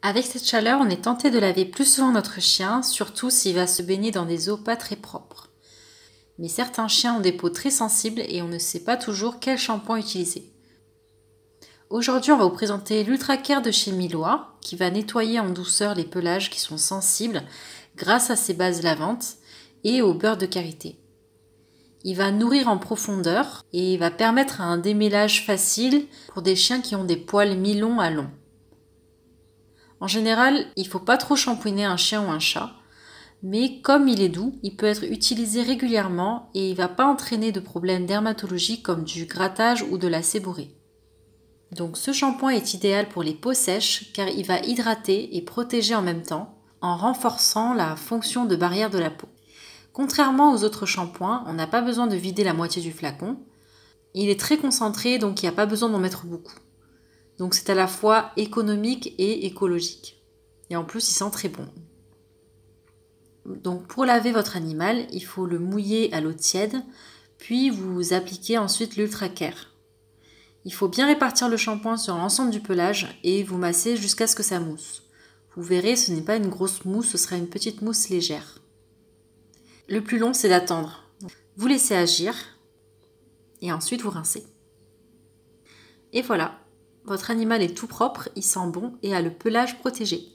Avec cette chaleur, on est tenté de laver plus souvent notre chien, surtout s'il va se baigner dans des eaux pas très propres. Mais certains chiens ont des peaux très sensibles et on ne sait pas toujours quel shampoing utiliser. Aujourd'hui, on va vous présenter l'Ultra Care de chez Milois, qui va nettoyer en douceur les pelages qui sont sensibles grâce à ses bases lavantes et au beurre de karité. Il va nourrir en profondeur et va permettre un démêlage facile pour des chiens qui ont des poils mi-longs à longs. En général, il faut pas trop shampouiner un chien ou un chat, mais comme il est doux, il peut être utilisé régulièrement et il va pas entraîner de problèmes dermatologiques comme du grattage ou de la séborrhée. Donc ce shampoing est idéal pour les peaux sèches car il va hydrater et protéger en même temps en renforçant la fonction de barrière de la peau. Contrairement aux autres shampoings, on n'a pas besoin de vider la moitié du flacon. Il est très concentré donc il n'y a pas besoin d'en mettre beaucoup. Donc c'est à la fois économique et écologique. Et en plus, il sent très bon. Donc pour laver votre animal, il faut le mouiller à l'eau tiède, puis vous appliquez ensuite l'ultra care. Il faut bien répartir le shampoing sur l'ensemble du pelage et vous massez jusqu'à ce que ça mousse. Vous verrez, ce n'est pas une grosse mousse, ce sera une petite mousse légère. Le plus long, c'est d'attendre. Vous laissez agir et ensuite vous rincez. Et voilà, votre animal est tout propre, il sent bon et a le pelage protégé.